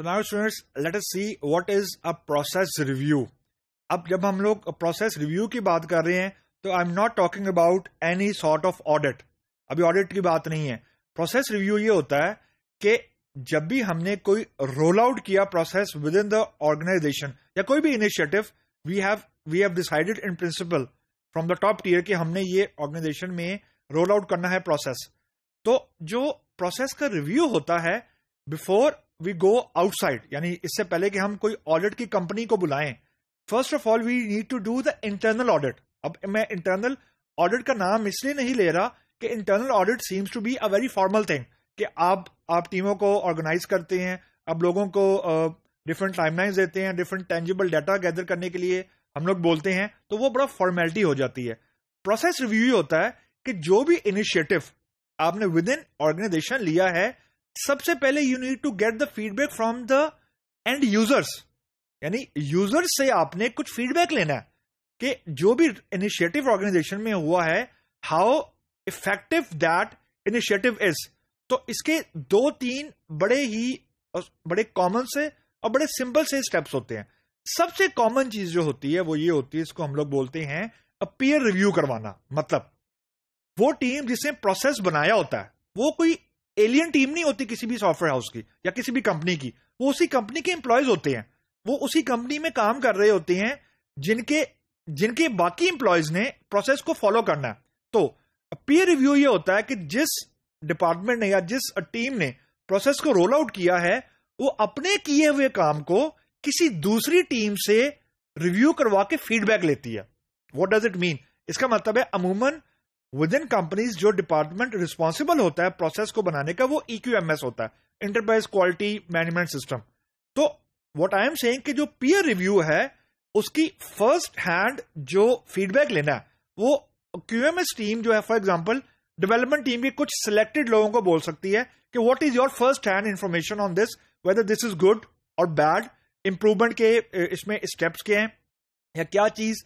तो now students let us see what is a process review अब जब हम लोग प्रोसेस रिव्यू की बात कर रहे हैं तो I am not talking about any sort of audit अभी ऑडिट की बात नहीं है प्रोसेस रिव्यू ये होता है कि जब भी हमने कोई रोल आउट किया process within the organization या कोई भी initiative we have we have decided in principle from the top tier कि हमने ये ऑर्गेनाइजेशन में रोल आउट करना है प्रोसेस तो जो प्रोसेस का रिव्यू होता है बिफोर वी गो आउटसाइड यानी इससे पहले कि हम कोई ऑडिट की कंपनी को बुलाएं first of all we need to do the internal audit अब मैं इंटरनल ऑडिट का नाम इसलिए नहीं ले रहा कि internal audit seems to be a very formal thing कि आप आप टीमों को ऑर्गेनाइज करते हैं अब लोगों को डिफरेंट टाइमलाइंस देते हैं डिफरेंट टेंजिबल डाटा गैदर करने के लिए हम लोग बोलते हैं तो वो बड़ा फॉर्मेलिटी हो जाती है प्रोसेस रिव्यू होता है कि जो भी इनिशिएटिव आपने विद इन ऑर्गेनाइजेशन लिया है सबसे पहले you need to get the feedback from the end users यानी यूजर्स से आपने कुछ फीडबैक लेना है कि जो भी इनिशिएटिव ऑर्गेनाइजेशन में हुआ है how effective that initiative is तो इसके दो तीन बड़े ही बड़े कॉमन से और बड़े सिंपल से स्टेप्स होते हैं सबसे कॉमन चीज जो होती है वो ये होती है इसको हम लोग बोलते हैं पीयर रिव्यू करवाना मतलब वो टीम जिसने प्रोसेस बनाया होता है वो कोई एलियन टीम नहीं होती किसी भी सॉफ्टवेयर हाउस की या किसी भी कंपनी की वो उसी कंपनी के एम्प्लॉयज होते हैं वो उसी कंपनी में काम कर रहे होते हैं जिनके जिनके बाकी एम्प्लॉयज ने प्रोसेस को फॉलो करना है तो पीयर रिव्यू ये होता है कि जिस डिपार्टमेंट ने या जिस टीम ने प्रोसेस को रोल आउट किया है वो अपने किए हुए काम को किसी दूसरी टीम से रिव्यू करवा के फीडबैक लेती है वॉट डज इट मीन इसका मतलब है अमूमन विद इन कंपनीज जो डिपार्टमेंट रिस्पॉन्सिबल होता है प्रोसेस को बनाने का वो एस e होता है इंटरप्राइज क्वालिटी मैनेजमेंट सिस्टम तो वॉट आई एम सेइंग कि जो पीयर रिव्यू है उसकी फर्स्ट हैंड जो फीडबैक लेना है वो क्यूएमएस टीम जो है फॉर एग्जाम्पल डेवलपमेंट टीम भी कुछ सिलेक्टेड लोगों को बोल सकती है कि what is your first hand information on this whether this is good और बैड इंप्रूवमेंट के इसमें स्टेप्स के हैं या क्या चीज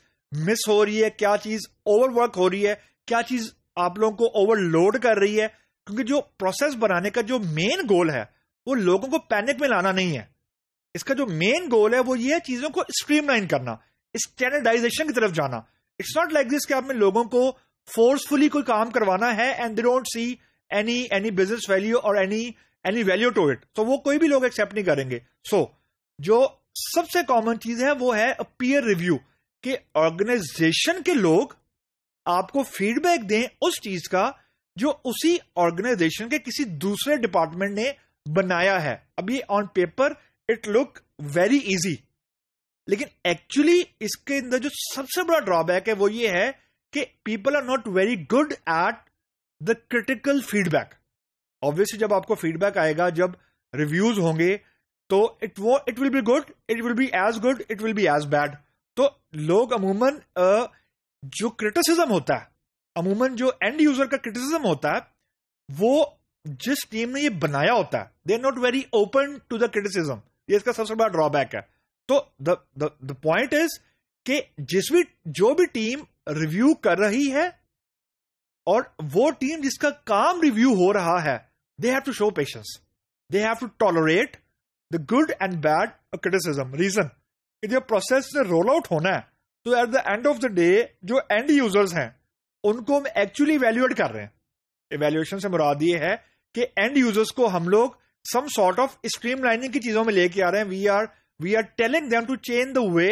मिस हो रही है क्या चीज ओवरवर्क हो रही है क्या चीज आप लोगों को ओवरलोड कर रही है क्योंकि जो प्रोसेस बनाने का जो मेन गोल है वो लोगों को पैनिक में लाना नहीं है इसका जो मेन गोल है वो ये है चीजों को स्ट्रीमलाइन करना स्टैंडर्डाइजेशन की तरफ जाना इट्स नॉट लाइक दिस कि आपने लोगों को फोर्सफुली कोई काम करवाना है and they don't see any any business value और any any value to it तो वो कोई भी लोग एक्सेप्ट नहीं करेंगे सो so, जो सबसे कॉमन चीज है वो है पीयर रिव्यू कि ऑर्गेनाइजेशन के लोग आपको फीडबैक दें उस चीज का जो उसी ऑर्गेनाइजेशन के किसी दूसरे डिपार्टमेंट ने बनाया है अभी on paper it look very easy लेकिन एक्चुअली इसके अंदर जो सबसे बड़ा ड्रॉबैक है वो ये है कि people are not very good at the critical feedback obviously जब आपको फीडबैक आएगा जब रिव्यूज होंगे तो इट वो it will be good it will be as good it will be as bad तो लोग अमूमन uh, जो क्रिटिसिज्म होता है अमूमन जो एंड यूजर का क्रिटिसिज्म होता है वो जिस टीम ने ये बनाया होता है they are not very open to the criticism ये इसका सबसे बड़ा ड्रॉबैक है तो द पॉइंट इज कि जिस भी जो भी टीम रिव्यू कर रही है और वो टीम जिसका काम रिव्यू हो रहा है they have to show patience they have to tolerate the good and bad criticism reason कि जो प्रोसेस रोल आउट होना है तो at the end of the day जो एंड यूजर्स हैं उनको हम एक्चुअली इवेल्युएट कर रहे हैं इवेल्युएशन से मुराद ये है कि एंड यूजर्स को हम लोग some sort of streamlining की चीजों में लेके आ रहे हैं we are we are telling them to change the way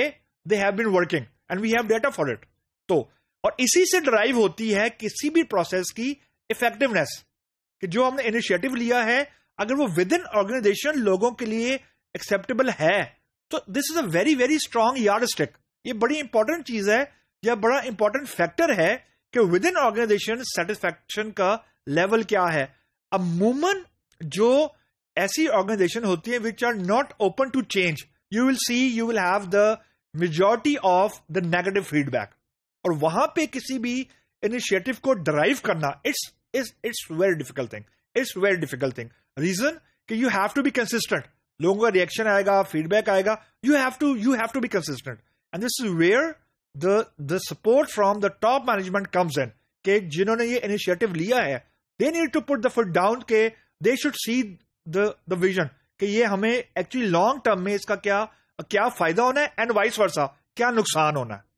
they have been working and we have data for it तो और इसी से ड्राइव होती है किसी भी प्रोसेस की इफेक्टिवनेस कि जो हमने इनिशिएटिव लिया है अगर वो विद इन ऑर्गेनाइजेशन लोगों के लिए एक्सेप्टेबल है तो this is a very very strong yardstick ये बड़ी इंपॉर्टेंट चीज है या बड़ा इंपॉर्टेंट फैक्टर है कि विद इन ऑर्गेनाइजेशन सेटिस्फेक्शन का लेवल क्या है अमूमन जो ऐसी ऑर्गेनाइजेशन होती है which are not open to change you will see you will have the majority of the negative feedback और वहां पे किसी भी इनिशिएटिव को ड्राइव करना it's it's it's very difficult thing it's very difficult thing reason कि you have to be consistent लोगों का रिएक्शन आएगा फीडबैक आएगा you have to you have to be consistent and this is where the the support from the top management comes in के जिन्होंने ये initiative लिया है they need to put the foot down के they should see the the vision कि ये हमें actually long term में इसका क्या क्या फायदा होना है एंड वाइस वर्सा क्या नुकसान होना है